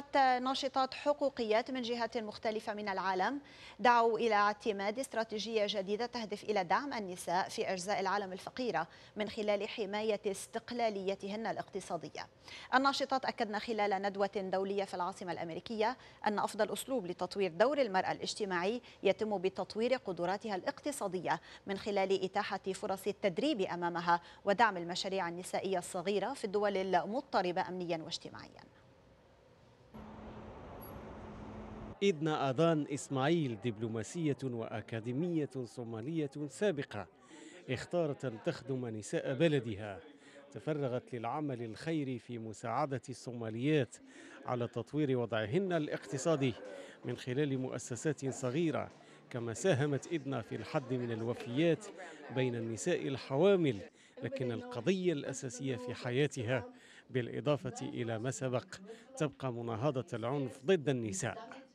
تابعت ناشطات حقوقيات من جهات مختلفة من العالم دعوا إلى اعتماد استراتيجية جديدة تهدف إلى دعم النساء في أجزاء العالم الفقيرة من خلال حماية استقلاليتهن الاقتصادية الناشطات أكدن خلال ندوة دولية في العاصمة الأمريكية أن أفضل أسلوب لتطوير دور المرأة الاجتماعي يتم بتطوير قدراتها الاقتصادية من خلال إتاحة فرص التدريب أمامها ودعم المشاريع النسائية الصغيرة في الدول المضطربة أمنيا واجتماعيا إدنا أذان إسماعيل دبلوماسية وأكاديمية صومالية سابقة اختارت أن تخدم نساء بلدها تفرغت للعمل الخيري في مساعدة الصوماليات على تطوير وضعهن الاقتصادي من خلال مؤسسات صغيرة كما ساهمت إدنا في الحد من الوفيات بين النساء الحوامل لكن القضية الأساسية في حياتها بالإضافة إلى ما سبق تبقى مناهضة العنف ضد النساء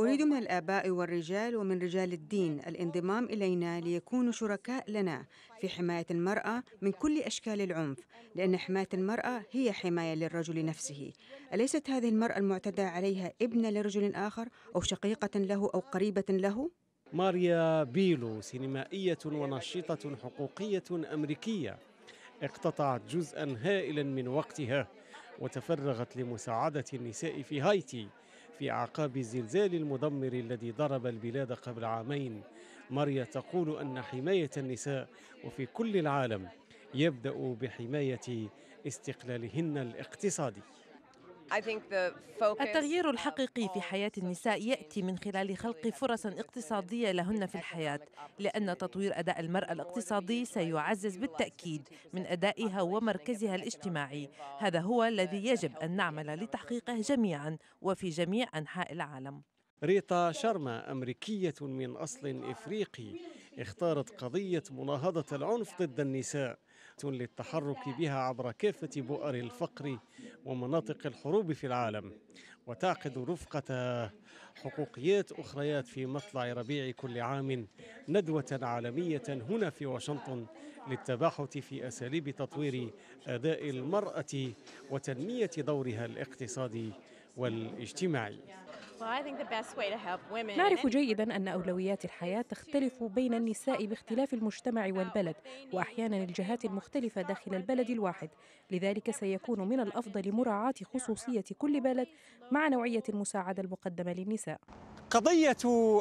أريد من الآباء والرجال ومن رجال الدين الانضمام إلينا ليكونوا شركاء لنا في حماية المرأة من كل أشكال العنف لأن حماية المرأة هي حماية للرجل نفسه أليست هذه المرأة المعتدى عليها ابنة لرجل آخر أو شقيقة له أو قريبة له؟ ماريا بيلو سينمائية ونشيطة حقوقية أمريكية اقتطعت جزءا هائلا من وقتها وتفرغت لمساعدة النساء في هايتي في أعقاب الزلزال المدمر الذي ضرب البلاد قبل عامين ماريا تقول أن حماية النساء وفي كل العالم يبدأ بحماية استقلالهن الاقتصادي التغيير الحقيقي في حياة النساء يأتي من خلال خلق فرص اقتصادية لهن في الحياة لأن تطوير أداء المرأة الاقتصادي سيعزز بالتأكيد من أدائها ومركزها الاجتماعي هذا هو الذي يجب أن نعمل لتحقيقه جميعا وفي جميع أنحاء العالم ريتا شرما أمريكية من أصل إفريقي اختارت قضية مناهضة العنف ضد النساء للتحرك بها عبر كافة بؤر الفقر ومناطق الحروب في العالم وتعقد رفقة حقوقيات أخريات في مطلع ربيع كل عام ندوة عالمية هنا في واشنطن للتباحث في أساليب تطوير أداء المرأة وتنمية دورها الاقتصادي والاجتماعي نعرف جيدا أن أولويات الحياة تختلف بين النساء باختلاف المجتمع والبلد وأحيانا الجهات المختلفة داخل البلد الواحد لذلك سيكون من الأفضل مراعاة خصوصية كل بلد مع نوعية المساعدة المقدمة للنساء قضية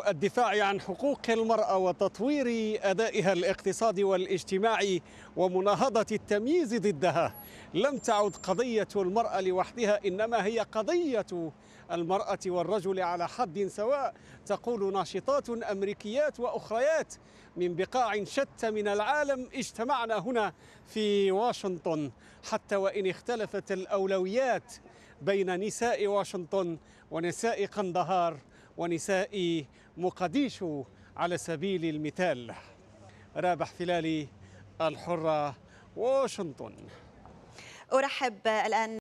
الدفاع عن حقوق المرأة وتطوير أدائها الاقتصادي والاجتماعي ومناهضة التمييز ضدها لم تعد قضية المرأة لوحدها إنما هي قضية المرأة والرجل على حد سواء تقول ناشطات أمريكيات وأخريات من بقاع شتى من العالم اجتمعنا هنا في واشنطن حتى وإن اختلفت الأولويات بين نساء واشنطن ونساء قندهار ونساء مقديشو على سبيل المثال رابح فلالي الحرة واشنطن أرحب الآن